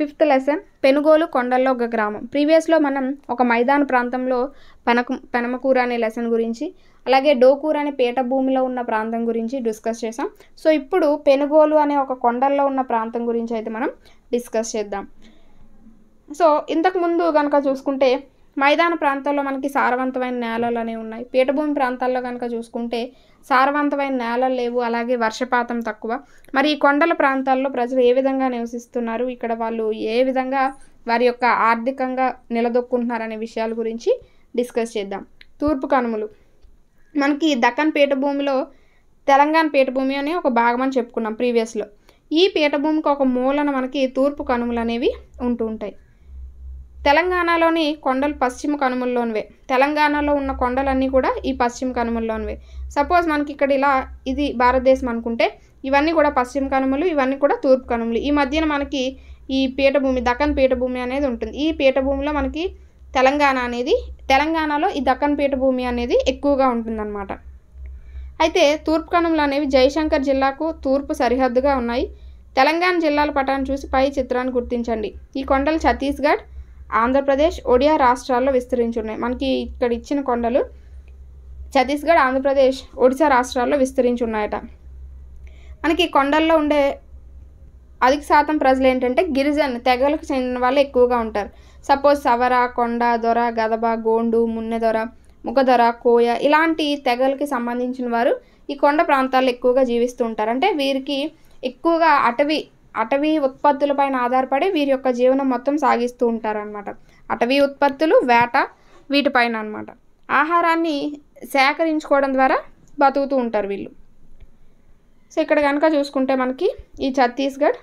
fifth lesson Penugolu కొండల్లో ఒక గ్రామం ప్రీవియస్లో మనం ఒక మైదాన ప్రాంతంలో పెనక పెనమకూర అనే లెసన్ గురించి అలాగే డోకూర అనే పీట భూమిలో ఉన్న ప్రాంతం గురించి డిస్కస్ చేసాం సో ఇప్పుడు పెనుగోలు అనే ఒక కొండల్లో ఉన్న ప్రాంతం గురించి అయితే మనం డిస్కస్ చేద్దాం సో ఇంతకుముందు కనుక చూసుకుంటే మైదాన ప్రాంతాల్లో మనకి సారవంతమైన నేలలు అనేవి ఉన్నాయి పీఠభూమి ప్రాంతాల్లో కనుక చూసుకుంటే సారవంతమైన నేలలు లేవు అలాగే వర్షపాతం తక్కువ మరి ఈ కొండల ప్రాంతాల్లో ప్రజలు ఏ విధంగా నివసిస్తున్నారు ఇక్కడ వాళ్ళు ఏ విధంగా వారి యొక్క ఆర్థికంగా నిలదొక్కుంటున్నారనే విషయాల గురించి డిస్కస్ చేద్దాం తూర్పు కనుమలు మనకి దక్కన్ పీఠభూమిలో తెలంగాణ పీఠభూమి అనే ఒక భాగం అని చెప్పుకున్నాం ప్రీవియస్లో ఈ పీఠభూమికి ఒక మూలన మనకి తూర్పు కనుమలు అనేవి ఉంటూ ఉంటాయి తెలంగాణలోని కొండలు పశ్చిమ కనుమల్లోనివే తెలంగాణలో ఉన్న కొండలన్నీ కూడా ఈ పశ్చిమ కనుమల్లోనివే సపోజ్ మనకి ఇక్కడ ఇలా ఇది భారతదేశం అనుకుంటే ఇవన్నీ కూడా పశ్చిమ కనుమలు ఇవన్నీ కూడా తూర్పు కనుమలు ఈ మధ్యన మనకి ఈ పీఠభూమి దక్కన్ పీఠభూమి అనేది ఉంటుంది ఈ పీఠభూమిలో మనకి తెలంగాణ అనేది తెలంగాణలో ఈ దక్కన్ పీఠభూమి అనేది ఎక్కువగా ఉంటుందన్నమాట అయితే తూర్పు కనుమలు అనేవి జయశంకర్ జిల్లాకు తూర్పు సరిహద్దుగా ఉన్నాయి తెలంగాణ జిల్లాల పటాన్ని చూసి పై చిత్రాన్ని గుర్తించండి ఈ కొండలు ఛత్తీస్గఢ్ ఆంధ్రప్రదేశ్ ఒడియా రాష్ట్రాల్లో విస్తరించి ఉన్నాయి మనకి ఇక్కడ ఇచ్చిన కొండలు ఛత్తీస్గఢ్ ఆంధ్రప్రదేశ్ ఒడిశా రాష్ట్రాల్లో విస్తరించి ఉన్నాయట మనకి కొండల్లో ఉండే అధిక శాతం ప్రజలు ఏంటంటే గిరిజన్ తెగలకు చెందిన వాళ్ళు ఎక్కువగా ఉంటారు సపోజ్ సవర కొండ దొర గదబ గోండు మున్నెదొర ముఖదొర కోయ ఇలాంటి తెగలకి సంబంధించిన వారు ఈ కొండ ప్రాంతాల్లో ఎక్కువగా జీవిస్తూ ఉంటారు అంటే వీరికి ఎక్కువగా అటవీ అటవీ ఉత్పత్తులపైన ఆధారపడి వీరి యొక్క జీవనం మొత్తం సాగిస్తూ ఉంటారనమాట అటవీ ఉత్పత్తులు వేట వీటిపైన అనమాట ఆహారాన్ని సేకరించుకోవడం ద్వారా బతుకుతూ ఉంటారు వీళ్ళు సో ఇక్కడ కనుక చూసుకుంటే మనకి ఈ ఛత్తీస్గఢ్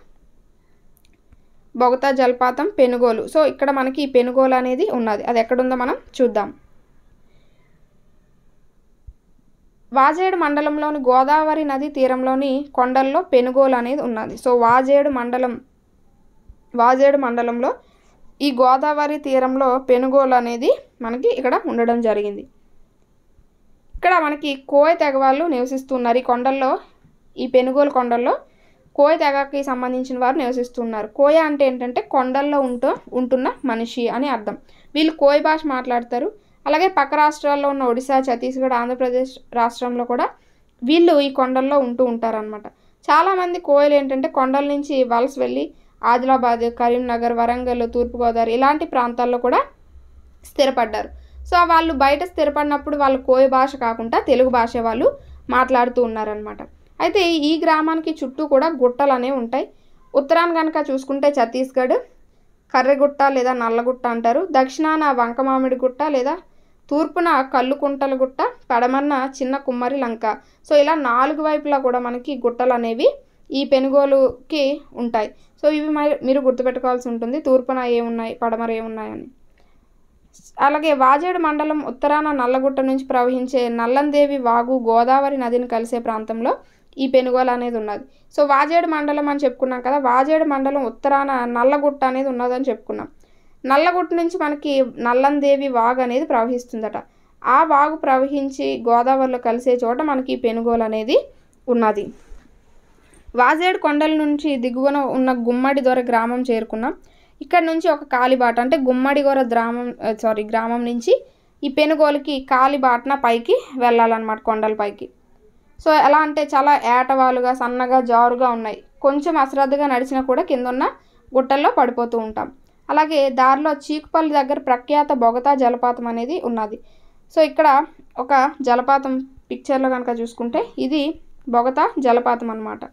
బొగతా జలపాతం పెనుగోలు సో ఇక్కడ మనకి ఈ పెనుగోలు అనేది ఉన్నది అది ఎక్కడుందో మనం చూద్దాం వాజేడు మండలంలోని గోదావరి నది తీరంలోని కొండల్లో పెనుగోలు అనేది ఉన్నది సో వాజేడు మండలం వాజేడు మండలంలో ఈ గోదావరి తీరంలో పెనుగోలు అనేది మనకి ఇక్కడ ఉండడం జరిగింది ఇక్కడ మనకి కోయ తెగ వాళ్ళు నివసిస్తున్నారు ఈ కొండల్లో ఈ పెనుగోలు కొండల్లో కోయ తెగకి సంబంధించిన వారు నివసిస్తున్నారు కోయ అంటే ఏంటంటే కొండల్లో ఉంటూ ఉంటున్న మనిషి అని అర్థం వీళ్ళు కోయ భాష మాట్లాడతారు అలాగే పక్క రాష్ట్రాల్లో ఉన్న ఒడిశా ఛత్తీస్గఢ్ ఆంధ్రప్రదేశ్ రాష్ట్రంలో కూడా వీళ్ళు ఈ కొండల్లో ఉంటూ ఉంటారనమాట చాలామంది కోయలు ఏంటంటే కొండల నుంచి వలస వెళ్ళి ఆదిలాబాద్ కరీంనగర్ వరంగల్ తూర్పుగోదావరి ఇలాంటి ప్రాంతాల్లో కూడా స్థిరపడ్డారు సో వాళ్ళు బయట స్థిరపడినప్పుడు వాళ్ళు కోయ భాష కాకుండా తెలుగు భాష వాళ్ళు మాట్లాడుతూ ఉన్నారనమాట అయితే ఈ గ్రామానికి చుట్టూ కూడా గుట్టలు అనేవి ఉంటాయి ఉత్తరాన్ని కనుక చూసుకుంటే ఛత్తీస్గఢ్ కర్రగుట్ట లేదా నల్లగుట్ట అంటారు దక్షిణాన వంకమామిడి గుట్ట లేదా తూర్పున కల్లుకుంటల గుట్ట పడమన్న చిన్న కుమ్మరి లంక సో ఇలా నాలుగు వైపులా కూడా మనకి గుట్టలు అనేవి ఈ పెనుగోలుకి ఉంటాయి సో ఇవి మీరు గుర్తుపెట్టుకోవాల్సి ఉంటుంది తూర్పున ఏమున్నాయి పడమర ఏమున్నాయని అలాగే వాజేడు మండలం ఉత్తరాన నల్లగుట్ట నుంచి ప్రవహించే నల్లందేవి వాగు గోదావరి నదిని కలిసే ప్రాంతంలో ఈ పెనుగోలు అనేది ఉన్నది సో వాజేడు మండలం అని చెప్పుకున్నాం కదా వాజేడు మండలం ఉత్తరాన నల్లగుట్ట అనేది ఉన్నదని చెప్పుకున్నాం నల్లగుట్టు నుంచి మనకి నల్లందేవి వాగు అనేది ప్రవహిస్తుందట ఆ వాగు ప్రవహించి గోదావరిలో కలిసే చోట మనకి పెనుగోలు అనేది ఉన్నది వాజేడు కొండల నుంచి దిగువన ఉన్న గుమ్మడి దొర గ్రామం చేరుకున్నాం ఇక్కడ నుంచి ఒక కాలిబాట అంటే గుమ్మడి గొర గ్రామం సారీ గ్రామం నుంచి ఈ పెనుగోలుకి కాలిబాటన పైకి వెళ్ళాలన్నమాట కొండల పైకి సో ఎలా అంటే చాలా ఏటవాలుగా సన్నగా జారుగా ఉన్నాయి కొంచెం అశ్రద్ధగా నడిచినా కూడా కింద ఉన్న గుట్టల్లో పడిపోతూ ఉంటాం అలాగే దారిలో చీకుపల్లి దగ్గర ప్రఖ్యాత బొగతా జలపాతం అనేది ఉన్నది సో ఇక్కడ ఒక జలపాతం పిక్చర్లో కనుక చూసుకుంటే ఇది బొగతా జలపాతం అనమాట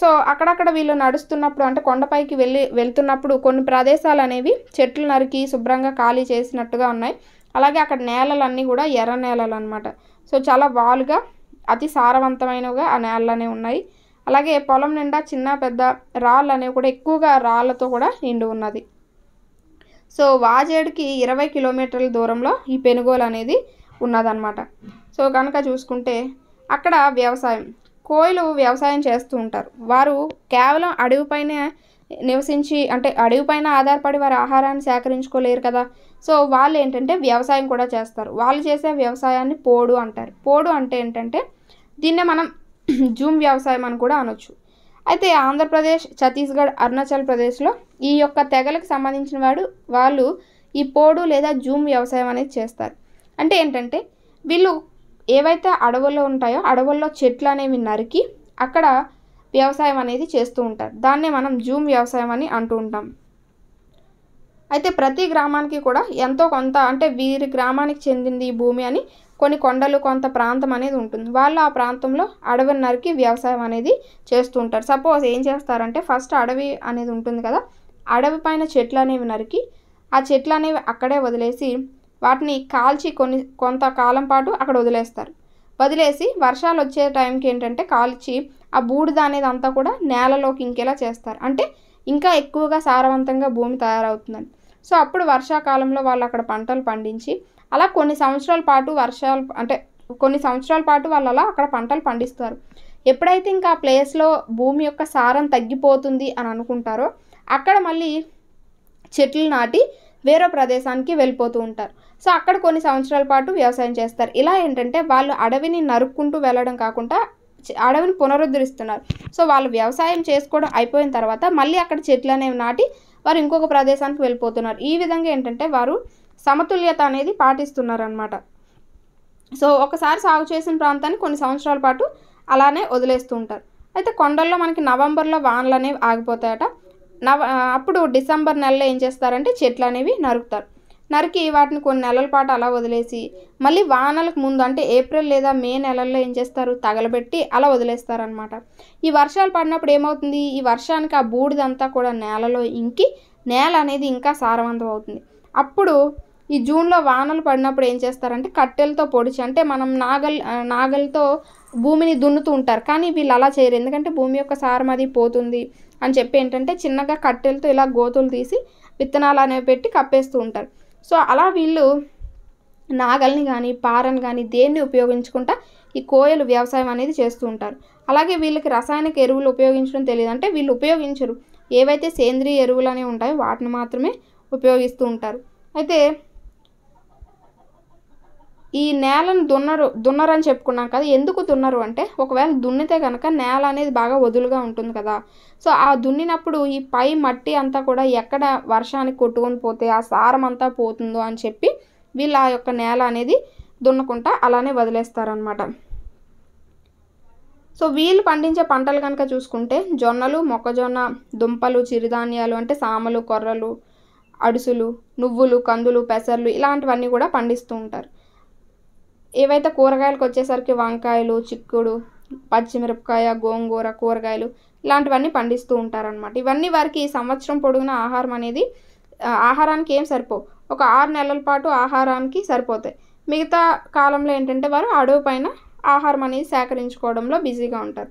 సో అక్కడక్కడ వీళ్ళు నడుస్తున్నప్పుడు అంటే కొండపైకి వెళ్ళి వెళ్తున్నప్పుడు కొన్ని ప్రదేశాలు అనేవి చెట్లు నరికి శుభ్రంగా ఖాళీ చేసినట్టుగా ఉన్నాయి అలాగే అక్కడ నేలలన్నీ కూడా ఎర్ర నేలలు అనమాట సో చాలా వాలుగా అతి సారవంతమైనవిగా ఆ నేలలనే ఉన్నాయి అలాగే పొలం నిండా చిన్న పెద్ద రాళ్ళు అనేవి కూడా ఎక్కువగా రాళ్ళతో కూడా నిండి ఉన్నది సో వాజేడ్కి ఇరవై కిలోమీటర్ల దూరంలో ఈ పెనుగోలు అనేది ఉన్నదన్నమాట సో కనుక చూసుకుంటే అక్కడ వ్యవసాయం కోయిలు వ్యవసాయం చేస్తూ ఉంటారు వారు కేవలం అడవిపైనే నివసించి అంటే అడవిపైన ఆధారపడి వారి ఆహారాన్ని సేకరించుకోలేరు కదా సో వాళ్ళు ఏంటంటే వ్యవసాయం కూడా చేస్తారు వాళ్ళు చేసే వ్యవసాయాన్ని పోడు అంటారు పోడు అంటే ఏంటంటే దీన్నే మనం జూమ్ వ్యవసాయం అని కూడా అనొచ్చు అయితే ఆంధ్రప్రదేశ్ ఛత్తీస్గఢ్ అరుణాచల్ ప్రదేశ్లో ఈ యొక్క తెగలకు సంబంధించిన వాడు వాళ్ళు ఈ పోడు లేదా జూమ్ వ్యవసాయం అనేది చేస్తారు అంటే ఏంటంటే వీళ్ళు ఏవైతే అడవుల్లో ఉంటాయో అడవుల్లో చెట్లు అనేవి నరికి అక్కడ వ్యవసాయం అనేది చేస్తూ ఉంటారు దాన్నే మనం జూమ్ వ్యవసాయం అని అంటూ ఉంటాం అయితే ప్రతి గ్రామానికి కూడా ఎంతో కొంత అంటే వీరి గ్రామానికి చెందింది ఈ భూమి అని కొన్ని కొండలు కొంత ప్రాంతం అనేది ఉంటుంది వాళ్ళు ఆ ప్రాంతంలో అడవిని నరికి వ్యవసాయం అనేది చేస్తూ ఉంటారు సపోజ్ ఏం చేస్తారంటే ఫస్ట్ అడవి అనేది ఉంటుంది కదా అడవి పైన చెట్లు అనేవి నరికి ఆ చెట్లు అనేవి అక్కడే వదిలేసి వాటిని కాల్చి కొన్ని కొంతకాలం పాటు అక్కడ వదిలేస్తారు వదిలేసి వర్షాలు వచ్చే టైంకి ఏంటంటే కాల్చి ఆ బూడిద అనేది అంతా కూడా నేలలోకి ఇంకేలా చేస్తారు అంటే ఇంకా ఎక్కువగా సారవంతంగా భూమి తయారవుతుందండి సో అప్పుడు వర్షాకాలంలో వాళ్ళు అక్కడ పంటలు పండించి అలా కొన్ని సంవత్సరాల పాటు వర్షాలు అంటే కొన్ని సంవత్సరాల పాటు వాళ్ళు అలా అక్కడ పంటలు పండిస్తారు ఎప్పుడైతే ఇంకా ఆ ప్లేస్లో భూమి యొక్క సారం తగ్గిపోతుంది అని అనుకుంటారో అక్కడ మళ్ళీ చెట్లు నాటి వేరే ప్రదేశానికి వెళ్ళిపోతూ ఉంటారు సో అక్కడ కొన్ని సంవత్సరాల పాటు వ్యవసాయం చేస్తారు ఇలా ఏంటంటే వాళ్ళు అడవిని నరుక్కుంటూ వెళ్ళడం కాకుండా అడవిని పునరుద్ధరిస్తున్నారు సో వాళ్ళు వ్యవసాయం చేసుకోవడం అయిపోయిన తర్వాత మళ్ళీ అక్కడ చెట్లు అనేవి నాటి వారు ఇంకొక ప్రదేశానికి వెళ్ళిపోతున్నారు ఈ విధంగా ఏంటంటే వారు సమతుల్యత అనేది పాటిస్తున్నారనమాట సో ఒకసారి సాగు చేసిన ప్రాంతాన్ని కొన్ని సంవత్సరాల పాటు అలానే వదిలేస్తూ ఉంటారు అయితే కొండల్లో మనకి నవంబర్లో వానలు అనేవి ఆగిపోతాయట నవ అప్పుడు డిసెంబర్ నెలలో ఏం చేస్తారంటే చెట్లు అనేవి నరుకుతారు నరికి వాటిని కొన్ని నెలల పాటు అలా వదిలేసి మళ్ళీ వానలకు ముందు అంటే ఏప్రిల్ లేదా మే నెలల్లో ఏం చేస్తారు తగలబెట్టి అలా వదిలేస్తారనమాట ఈ వర్షాలు పడినప్పుడు ఏమవుతుంది ఈ వర్షానికి ఆ బూడిదంతా కూడా నేలలో ఇంకి నేల అనేది ఇంకా సారవంతం అవుతుంది అప్పుడు ఈ జూన్లో వానలు పడినప్పుడు ఏం చేస్తారంటే కట్టెలతో పొడిచి అంటే మనం నాగల్ నాగలతో భూమిని దున్నుతూ ఉంటారు కానీ వీళ్ళు అలా చేయరు ఎందుకంటే భూమి యొక్క సారం అది పోతుంది అని చెప్పి ఏంటంటే చిన్నగా కట్టెలతో ఇలా గోతులు తీసి విత్తనాలు అనేవి పెట్టి కప్పేస్తూ ఉంటారు సో అలా వీళ్ళు నాగల్ని కానీ పారని కానీ దేన్ని ఉపయోగించుకుంటా ఈ కోయలు వ్యవసాయం అనేది చేస్తూ ఉంటారు అలాగే వీళ్ళకి రసాయనిక ఎరువులు ఉపయోగించడం తెలియదు అంటే వీళ్ళు ఉపయోగించరు ఏవైతే సేంద్రియ ఎరువులు అనేవి ఉంటాయో వాటిని మాత్రమే ఉపయోగిస్తూ ఉంటారు అయితే ఈ నేలను దున్నరు దున్నరు అని చెప్పుకున్నాం కదా ఎందుకు దున్నరు అంటే ఒకవేళ దున్నితే కనుక నేల అనేది బాగా వదులుగా ఉంటుంది కదా సో ఆ దున్నినప్పుడు ఈ పై మట్టి అంతా కూడా ఎక్కడ వర్షానికి కొట్టుకొని పోతే ఆ సారం అంతా పోతుందో అని చెప్పి వీళ్ళు ఆ యొక్క నేల అనేది దున్నకుండా అలానే వదిలేస్తారనమాట సో వీళ్ళు పండించే పంటలు కనుక చూసుకుంటే జొన్నలు మొక్కజొన్న దుంపలు చిరుధాన్యాలు అంటే సామలు కొర్రలు అడుసులు నువ్వులు కందులు పెసర్లు ఇలాంటివన్నీ కూడా పండిస్తూ ఉంటారు ఏవైతే కూరగాయలకు వచ్చేసరికి వంకాయలు చిక్కుడు పచ్చిమిరపకాయ గోంగూర కూరగాయలు ఇలాంటివన్నీ పండిస్తూ ఉంటారనమాట ఇవన్నీ వారికి ఈ సంవత్సరం పొడుగున ఆహారం అనేది ఆహారానికి ఏం సరిపోవు ఒక ఆరు నెలల పాటు ఆహారానికి సరిపోతాయి మిగతా కాలంలో ఏంటంటే వారు అడవి పైన ఆహారం అనేది సేకరించుకోవడంలో బిజీగా ఉంటారు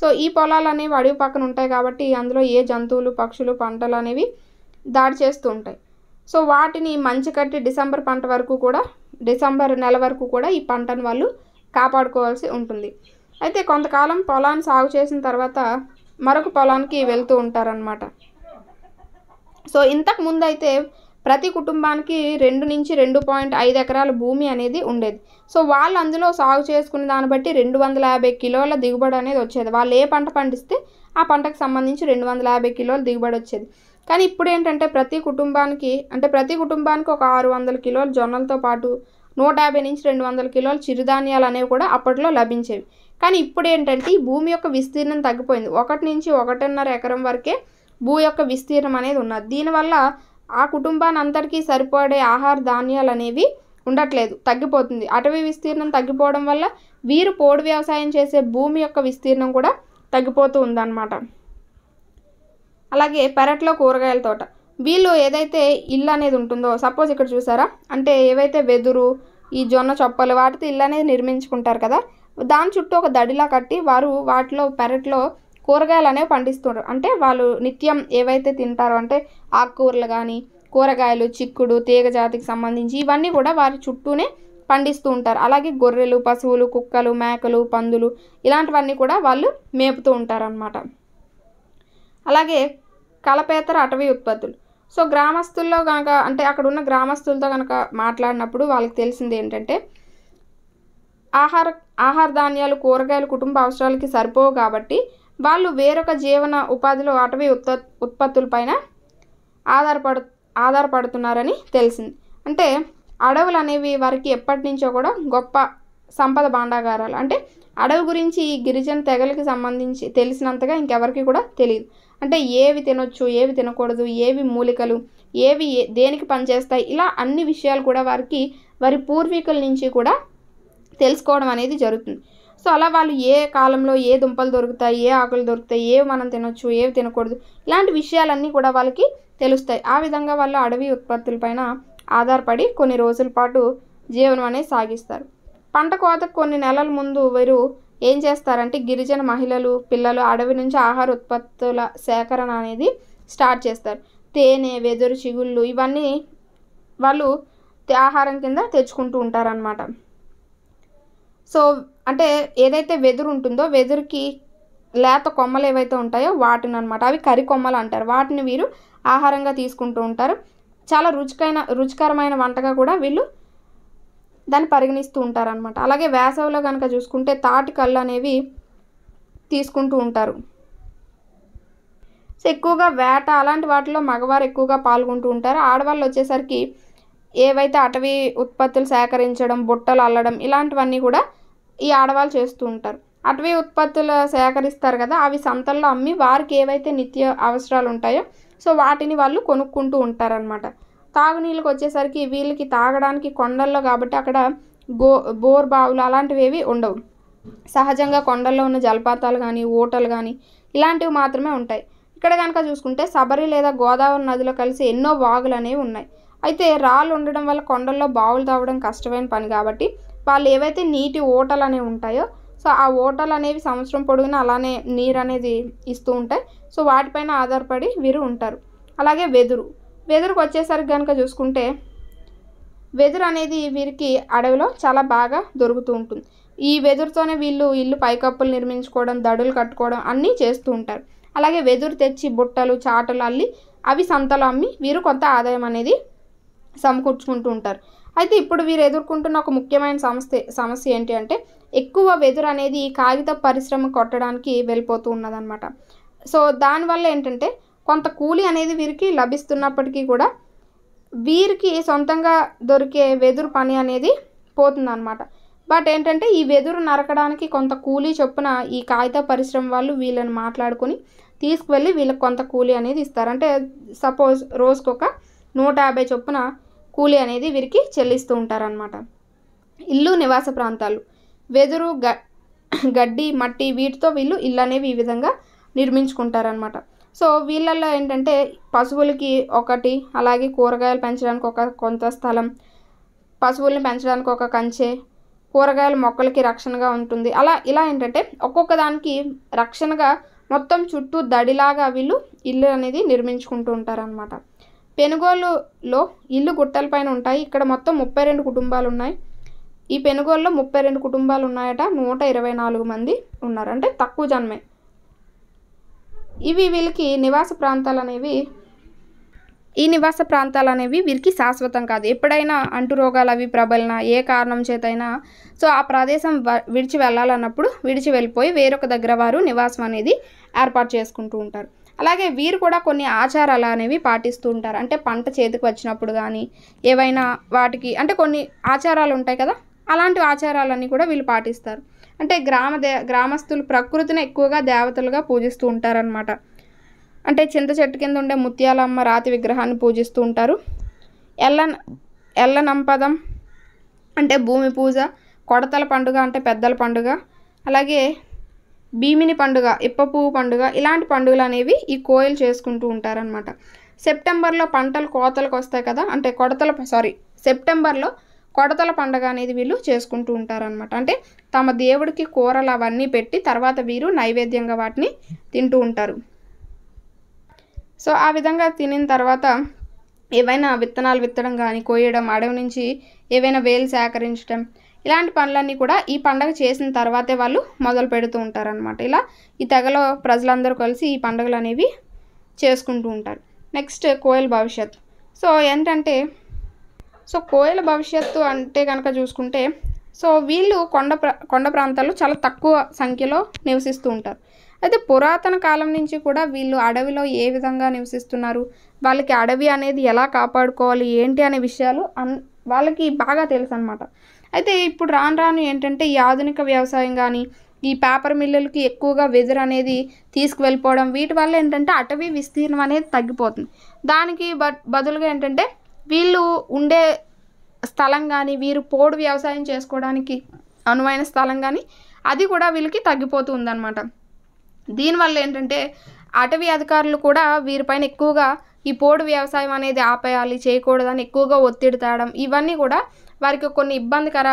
సో ఈ పొలాలు అనేవి అడవి పక్కన ఉంటాయి కాబట్టి అందులో ఏ జంతువులు పక్షులు పంటలు అనేవి దాడి చేస్తూ ఉంటాయి సో వాటిని మంచి కట్టి డిసెంబర్ పంట వరకు కూడా డిసెంబర్ నెల వరకు కూడా ఈ పంటను వాళ్ళు కాపాడుకోవాల్సి ఉంటుంది అయితే కొంతకాలం పొలాన్ని సాగు చేసిన తర్వాత మరొక పొలానికి వెళ్తూ ఉంటారనమాట సో ఇంతకు ముందు అయితే ప్రతి కుటుంబానికి రెండు నుంచి రెండు పాయింట్ ఐదు ఎకరాల భూమి అనేది ఉండేది సో వాళ్ళు అందులో సాగు చేసుకునే దాన్ని బట్టి రెండు వందల యాభై కిలోల దిగుబడి అనేది వచ్చేది వాళ్ళు ఏ పంట పండిస్తే ఆ పంటకు సంబంధించి రెండు వందల యాభై కిలోల దిగుబడి వచ్చేది కానీ ఇప్పుడు ఏంటంటే ప్రతి కుటుంబానికి అంటే ప్రతి కుటుంబానికి ఒక ఆరు వందల కిలోల జొన్నలతో పాటు నూట యాభై నుంచి రెండు వందల కిలోల చిరుధాన్యాలు అనేవి కూడా అప్పట్లో లభించేవి కానీ ఇప్పుడు ఏంటంటే ఈ భూమి యొక్క విస్తీర్ణం తగ్గిపోయింది ఒకటి నుంచి ఒకటిన్నర ఎకరం వరకే భూ యొక్క విస్తీర్ణం అనేది ఉన్నది దీనివల్ల ఆ కుటుంబాన్ని అందరికీ సరిపడే ఆహార ధాన్యాలు అనేవి ఉండట్లేదు తగ్గిపోతుంది అటవీ విస్తీర్ణం తగ్గిపోవడం వల్ల వీరు పోడు వ్యవసాయం చేసే భూమి యొక్క విస్తీర్ణం కూడా తగ్గిపోతూ ఉందన్నమాట అలాగే పెరట్లో కూరగాయల తోట వీళ్ళు ఏదైతే ఇల్లు అనేది ఉంటుందో సపోజ్ ఇక్కడ చూసారా అంటే ఏవైతే వెదురు ఈ జొన్న చొప్పలు వాటితో ఇల్లు అనేది నిర్మించుకుంటారు కదా దాని చుట్టూ ఒక దడిలా కట్టి వారు వాటిలో పెరట్లో కూరగాయలు అనేవి పండిస్తుంటారు అంటే వాళ్ళు నిత్యం ఏవైతే తింటారో అంటే ఆకుకూరలు కానీ కూరగాయలు చిక్కుడు తీగ జాతికి సంబంధించి ఇవన్నీ కూడా వారి చుట్టూనే పండిస్తూ ఉంటారు అలాగే గొర్రెలు పశువులు కుక్కలు మేకలు పందులు ఇలాంటివన్నీ కూడా వాళ్ళు మేపుతూ ఉంటారనమాట అలాగే కలపేతర అటవీ ఉత్పత్తులు సో గ్రామస్తుల్లో కనుక అంటే అక్కడ ఉన్న గ్రామస్తులతో కనుక మాట్లాడినప్పుడు వాళ్ళకి తెలిసింది ఏంటంటే ఆహార ఆహార ధాన్యాలు కూరగాయలు కుటుంబ అవసరాలకి సరిపోవు కాబట్టి వాళ్ళు వేరొక జీవన ఉపాధిలో అటవీ ఉత్పత్తుల ఉత్పత్తులపైన ఆధారపడు ఆధారపడుతున్నారని తెలిసింది అంటే అడవులు అనేవి వారికి ఎప్పటి నుంచో కూడా గొప్ప సంపద భాండాగారాలు అంటే అడవి గురించి ఈ గిరిజన తెగలకి సంబంధించి తెలిసినంతగా ఇంకెవరికి కూడా తెలియదు అంటే ఏవి తినొచ్చు ఏవి తినకూడదు ఏవి మూలికలు ఏవి దేనికి పనిచేస్తాయి ఇలా అన్ని విషయాలు కూడా వారికి వారి పూర్వీకుల నుంచి కూడా తెలుసుకోవడం అనేది జరుగుతుంది సో అలా వాళ్ళు ఏ కాలంలో ఏ దుంపలు దొరుకుతాయి ఏ ఆకులు దొరుకుతాయి ఏవి మనం తినొచ్చు ఏవి తినకూడదు ఇలాంటి విషయాలన్నీ కూడా వాళ్ళకి తెలుస్తాయి ఆ విధంగా వాళ్ళు అడవి ఉత్పత్తులపైన ఆధారపడి కొన్ని రోజుల పాటు జీవనం అనేది సాగిస్తారు పంట కోతకు కొన్ని నెలల ముందు వీరు ఏం చేస్తారంటే గిరిజన మహిళలు పిల్లలు అడవి నుంచి ఆహార ఉత్పత్తుల సేకరణ అనేది స్టార్ట్ చేస్తారు తేనె వెదురు చిగుళ్ళు ఇవన్నీ వాళ్ళు ఆహారం కింద తెచ్చుకుంటూ ఉంటారనమాట సో అంటే ఏదైతే వెదురు ఉంటుందో వెదురుకి లేత కొమ్మలు ఏవైతే ఉంటాయో వాటిని అనమాట అవి కరి కొమ్మలు అంటారు వాటిని వీరు ఆహారంగా తీసుకుంటూ ఉంటారు చాలా రుచికైన రుచికరమైన వంటగా కూడా వీళ్ళు దాన్ని పరిగణిస్తూ ఉంటారనమాట అలాగే వేసవిలో కనుక చూసుకుంటే తాటి కళ్ళు అనేవి తీసుకుంటూ ఉంటారు సో ఎక్కువగా వేట అలాంటి వాటిలో మగవారు ఎక్కువగా పాల్గొంటూ ఉంటారు ఆడవాళ్ళు వచ్చేసరికి ఏవైతే అటవీ ఉత్పత్తులు సేకరించడం బుట్టలు అల్లడం ఇలాంటివన్నీ కూడా ఈ ఆడవాళ్ళు చేస్తూ ఉంటారు అటవీ ఉత్పత్తులు సేకరిస్తారు కదా అవి సంతల్లో అమ్మి వారికి ఏవైతే నిత్య అవసరాలు ఉంటాయో సో వాటిని వాళ్ళు కొనుక్కుంటూ ఉంటారనమాట తాగునీళ్ళకి వచ్చేసరికి వీళ్ళకి తాగడానికి కొండల్లో కాబట్టి అక్కడ గో బోర్ బావులు అలాంటివి ఏవి ఉండవు సహజంగా కొండల్లో ఉన్న జలపాతాలు కానీ ఓటలు కానీ ఇలాంటివి మాత్రమే ఉంటాయి ఇక్కడ కనుక చూసుకుంటే సబరి లేదా గోదావరి నదిలో కలిసి ఎన్నో వాగులు అనేవి ఉన్నాయి అయితే రాళ్ళు ఉండడం వల్ల కొండల్లో బావులు తాగడం కష్టమైన పని కాబట్టి వాళ్ళు ఏవైతే నీటి ఓటలు అనేవి ఉంటాయో సో ఆ ఓటలు అనేవి సంవత్సరం పొడుగున అలానే నీరు అనేది ఇస్తూ ఉంటాయి సో వాటిపైన ఆధారపడి వీరు ఉంటారు అలాగే వెదురు వెదురుకు వచ్చేసరికి కనుక చూసుకుంటే వెదురు అనేది వీరికి అడవిలో చాలా బాగా దొరుకుతూ ఉంటుంది ఈ వెదురుతోనే వీళ్ళు ఇల్లు పైకప్పులు నిర్మించుకోవడం దడులు కట్టుకోవడం అన్నీ చేస్తూ ఉంటారు అలాగే వెదురు తెచ్చి బుట్టలు చాటలు అల్లి అవి సంతలో అమ్మి వీరు కొంత ఆదాయం అనేది సమకూర్చుకుంటూ ఉంటారు అయితే ఇప్పుడు వీరు ఎదుర్కొంటున్న ఒక ముఖ్యమైన సమస్య సమస్య ఏంటి అంటే ఎక్కువ వెదురు అనేది కాగిత పరిశ్రమ కొట్టడానికి వెళ్ళిపోతూ ఉన్నదనమాట సో దానివల్ల ఏంటంటే కొంత కూలి అనేది వీరికి లభిస్తున్నప్పటికీ కూడా వీరికి సొంతంగా దొరికే వెదురు పని అనేది పోతుందన్నమాట బట్ ఏంటంటే ఈ వెదురు నరకడానికి కొంత కూలీ చొప్పున ఈ కాగిత పరిశ్రమ వాళ్ళు వీళ్ళని మాట్లాడుకుని తీసుకువెళ్ళి వీళ్ళకి కొంత కూలీ అనేది ఇస్తారు అంటే సపోజ్ రోజుకొక నూట యాభై చొప్పున కూలీ అనేది వీరికి చెల్లిస్తూ ఉంటారనమాట ఇల్లు నివాస ప్రాంతాలు వెదురు గడ్డి మట్టి వీటితో వీళ్ళు ఇల్లు అనేవి ఈ విధంగా నిర్మించుకుంటారనమాట సో వీళ్ళల్లో ఏంటంటే పశువులకి ఒకటి అలాగే కూరగాయలు పెంచడానికి ఒక కొంత స్థలం పశువుల్ని పెంచడానికి ఒక కంచె కూరగాయల మొక్కలకి రక్షణగా ఉంటుంది అలా ఇలా ఏంటంటే ఒక్కొక్క దానికి రక్షణగా మొత్తం చుట్టూ దడిలాగా వీళ్ళు ఇల్లు అనేది నిర్మించుకుంటూ ఉంటారనమాట పెనుగోలులో ఇల్లు గుట్టలపైన ఉంటాయి ఇక్కడ మొత్తం ముప్పై రెండు కుటుంబాలు ఉన్నాయి ఈ పెనుగోల్లో ముప్పై రెండు కుటుంబాలు ఉన్నాయట నూట ఇరవై నాలుగు మంది ఉన్నారు అంటే తక్కువ జన్మే ఇవి వీళ్ళకి నివాస ప్రాంతాలు అనేవి ఈ నివాస ప్రాంతాలు అనేవి వీరికి శాశ్వతం కాదు ఎప్పుడైనా అంటు రోగాలు అవి ప్రబలిన ఏ కారణం చేతైనా సో ఆ ప్రదేశం విడిచి వెళ్ళాలన్నప్పుడు విడిచి వెళ్ళిపోయి వేరొక దగ్గర వారు నివాసం అనేది ఏర్పాటు చేసుకుంటూ ఉంటారు అలాగే వీరు కూడా కొన్ని ఆచారాలు అనేవి పాటిస్తూ ఉంటారు అంటే పంట చేతికి వచ్చినప్పుడు కానీ ఏవైనా వాటికి అంటే కొన్ని ఆచారాలు ఉంటాయి కదా అలాంటి ఆచారాలన్నీ కూడా వీళ్ళు పాటిస్తారు అంటే గ్రామ దే గ్రామస్తులు ప్రకృతిని ఎక్కువగా దేవతలుగా పూజిస్తూ ఉంటారనమాట అంటే చింత చెట్టు కింద ఉండే ముత్యాలమ్మ రాతి విగ్రహాన్ని పూజిస్తూ ఉంటారు ఎల్ల ఎల్లనంపదం అంటే భూమి పూజ కొడతల పండుగ అంటే పెద్దల పండుగ అలాగే భీమిని పండుగ ఇప్పపువ్వు పండుగ ఇలాంటి పండుగలు అనేవి ఈ కోయలు చేసుకుంటూ ఉంటారనమాట సెప్టెంబర్లో పంటలు కోతలకు వస్తాయి కదా అంటే కొడతల సారీ సెప్టెంబర్లో కొడతల పండుగ అనేది వీళ్ళు చేసుకుంటూ ఉంటారనమాట అంటే తమ దేవుడికి కూరలు అవన్నీ పెట్టి తర్వాత వీరు నైవేద్యంగా వాటిని తింటూ ఉంటారు సో ఆ విధంగా తినిన తర్వాత ఏవైనా విత్తనాలు విత్తడం కానీ కోయడం అడవి నుంచి ఏవైనా వేలు సేకరించడం ఇలాంటి పనులన్నీ కూడా ఈ పండగ చేసిన తర్వాతే వాళ్ళు మొదలు పెడుతూ అనమాట ఇలా ఈ తెగలో ప్రజలందరూ కలిసి ఈ పండుగలు అనేవి చేసుకుంటూ ఉంటారు నెక్స్ట్ కోయల భవిష్యత్ సో ఏంటంటే సో కోయల భవిష్యత్తు అంటే కనుక చూసుకుంటే సో వీళ్ళు కొండ కొండ ప్రాంతాల్లో చాలా తక్కువ సంఖ్యలో నివసిస్తూ ఉంటారు అయితే పురాతన కాలం నుంచి కూడా వీళ్ళు అడవిలో ఏ విధంగా నివసిస్తున్నారు వాళ్ళకి అడవి అనేది ఎలా కాపాడుకోవాలి ఏంటి అనే విషయాలు అన్ వాళ్ళకి బాగా తెలుసు అనమాట అయితే ఇప్పుడు రాను రాను ఏంటంటే ఈ ఆధునిక వ్యవసాయం కానీ ఈ పేపర్ మిల్లులకి ఎక్కువగా వెదర్ అనేది తీసుకువెళ్ళిపోవడం వీటి వల్ల ఏంటంటే అటవీ విస్తీర్ణం అనేది తగ్గిపోతుంది దానికి బ బదులుగా ఏంటంటే వీళ్ళు ఉండే స్థలం కానీ వీరు పోడు వ్యవసాయం చేసుకోవడానికి అనువైన స్థలం కానీ అది కూడా వీళ్ళకి తగ్గిపోతూ ఉందన్నమాట దీనివల్ల ఏంటంటే అటవీ అధికారులు కూడా వీరిపైన ఎక్కువగా ఈ పోడు వ్యవసాయం అనేది ఆపేయాలి చేయకూడదని ఎక్కువగా ఒత్తిడి తేడం ఇవన్నీ కూడా వారికి కొన్ని ఇబ్బందికర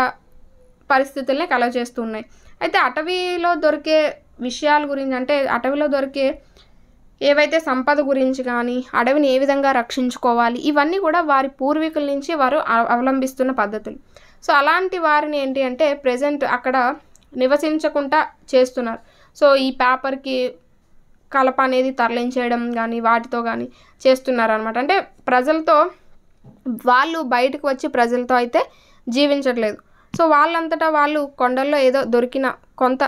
పరిస్థితుల్ని కలగజేస్తున్నాయి అయితే అటవీలో దొరికే విషయాల గురించి అంటే అటవీలో దొరికే ఏవైతే సంపద గురించి కానీ అడవిని ఏ విధంగా రక్షించుకోవాలి ఇవన్నీ కూడా వారి పూర్వీకుల నుంచి వారు అవలంబిస్తున్న పద్ధతులు సో అలాంటి వారిని ఏంటి అంటే ప్రజెంట్ అక్కడ నివసించకుండా చేస్తున్నారు సో ఈ పేపర్కి కలప అనేది తరలించేయడం కానీ వాటితో కానీ చేస్తున్నారు అనమాట అంటే ప్రజలతో వాళ్ళు బయటకు వచ్చి ప్రజలతో అయితే జీవించట్లేదు సో వాళ్ళంతటా వాళ్ళు కొండల్లో ఏదో దొరికిన కొంత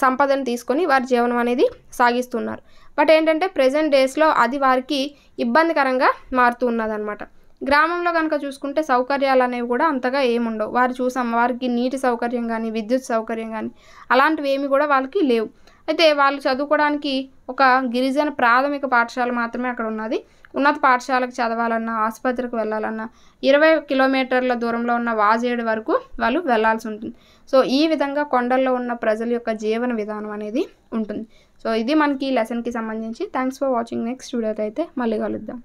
సంపదను తీసుకొని వారి జీవనం అనేది సాగిస్తున్నారు బట్ ఏంటంటే ప్రజెంట్ డేస్లో అది వారికి ఇబ్బందికరంగా మారుతూ ఉన్నదనమాట గ్రామంలో కనుక చూసుకుంటే సౌకర్యాలు అనేవి కూడా అంతగా ఏముండవు వారు చూసాం వారికి నీటి సౌకర్యం కానీ విద్యుత్ సౌకర్యం కానీ అలాంటివి ఏమి కూడా వాళ్ళకి లేవు అయితే వాళ్ళు చదువుకోవడానికి ఒక గిరిజన ప్రాథమిక పాఠశాల మాత్రమే అక్కడ ఉన్నది ఉన్నత పాఠశాలకు చదవాలన్నా ఆసుపత్రికి వెళ్ళాలన్నా ఇరవై కిలోమీటర్ల దూరంలో ఉన్న వాజేడు వరకు వాళ్ళు వెళ్లాల్సి ఉంటుంది సో ఈ విధంగా కొండల్లో ఉన్న ప్రజల యొక్క జీవన విధానం అనేది ఉంటుంది సో ఇది మనకి లెసన్కి సంబంధించి థ్యాంక్స్ ఫర్ వాచింగ్ నెక్స్ట్ వీడియోకి అయితే మళ్ళీ కలుద్దాం